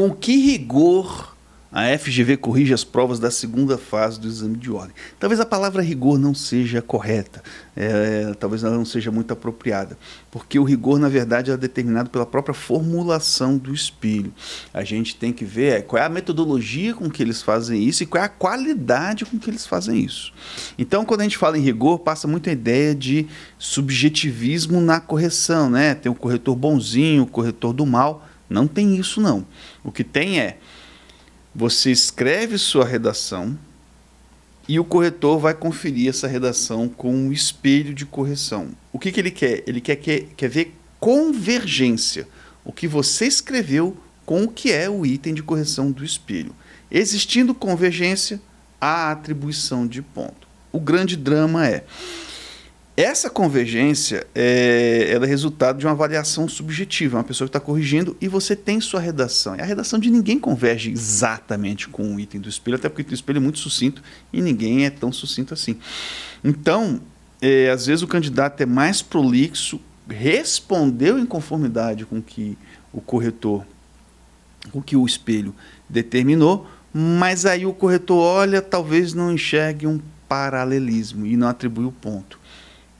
Com que rigor a FGV corrige as provas da segunda fase do exame de ordem? Talvez a palavra rigor não seja correta, é, talvez ela não seja muito apropriada, porque o rigor, na verdade, é determinado pela própria formulação do espelho. A gente tem que ver é, qual é a metodologia com que eles fazem isso e qual é a qualidade com que eles fazem isso. Então, quando a gente fala em rigor, passa muito a ideia de subjetivismo na correção, né? Tem o corretor bonzinho, o corretor do mal não tem isso, não. O que tem é você escreve sua redação e o corretor vai conferir essa redação com um espelho de correção. O que, que ele quer? Ele quer, quer, quer ver convergência. O que você escreveu com o que é o item de correção do espelho. Existindo convergência, há atribuição de ponto. O grande drama é essa convergência é, ela é resultado de uma avaliação subjetiva, uma pessoa que está corrigindo e você tem sua redação. E a redação de ninguém converge exatamente com o item do espelho, até porque o item do espelho é muito sucinto e ninguém é tão sucinto assim. Então, é, às vezes o candidato é mais prolixo, respondeu em conformidade com que o corretor, com que o espelho determinou, mas aí o corretor olha, talvez não enxergue um paralelismo e não atribui o ponto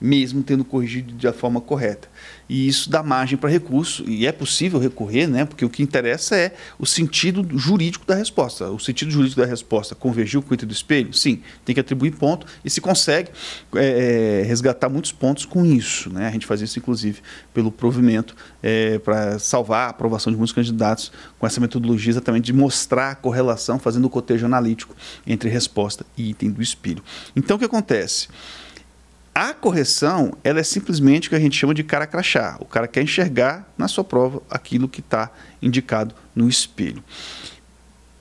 mesmo tendo corrigido da forma correta. E isso dá margem para recurso, e é possível recorrer, né? porque o que interessa é o sentido jurídico da resposta. O sentido jurídico da resposta convergiu com o item do espelho? Sim, tem que atribuir ponto, e se consegue é, é resgatar muitos pontos com isso. Né? A gente faz isso, inclusive, pelo provimento é, para salvar a aprovação de muitos candidatos com essa metodologia exatamente de mostrar a correlação, fazendo o cotejo analítico entre resposta e item do espelho. Então, o que acontece? A correção, ela é simplesmente o que a gente chama de cara crachá. O cara quer enxergar na sua prova aquilo que está indicado no espelho.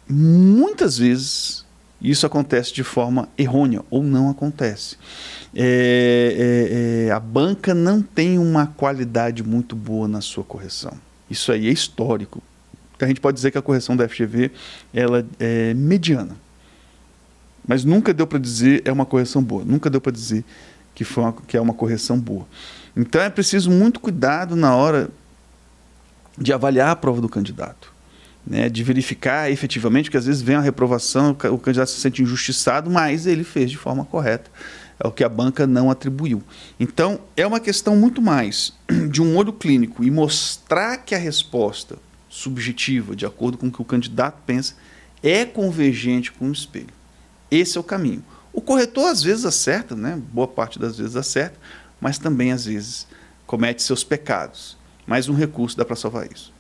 Muitas vezes isso acontece de forma errônea ou não acontece. É, é, é, a banca não tem uma qualidade muito boa na sua correção. Isso aí é histórico. A gente pode dizer que a correção da FGV ela é mediana. Mas nunca deu para dizer é uma correção boa. Nunca deu para dizer que, foi uma, que é uma correção boa. Então é preciso muito cuidado na hora de avaliar a prova do candidato. Né, de verificar efetivamente, porque às vezes vem a reprovação, o candidato se sente injustiçado, mas ele fez de forma correta, é o que a banca não atribuiu. Então, é uma questão muito mais de um olho clínico e mostrar que a resposta subjetiva, de acordo com o que o candidato pensa, é convergente com o espelho. Esse é o caminho. O corretor às vezes acerta, né? boa parte das vezes acerta, mas também às vezes comete seus pecados. Mais um recurso dá para salvar isso.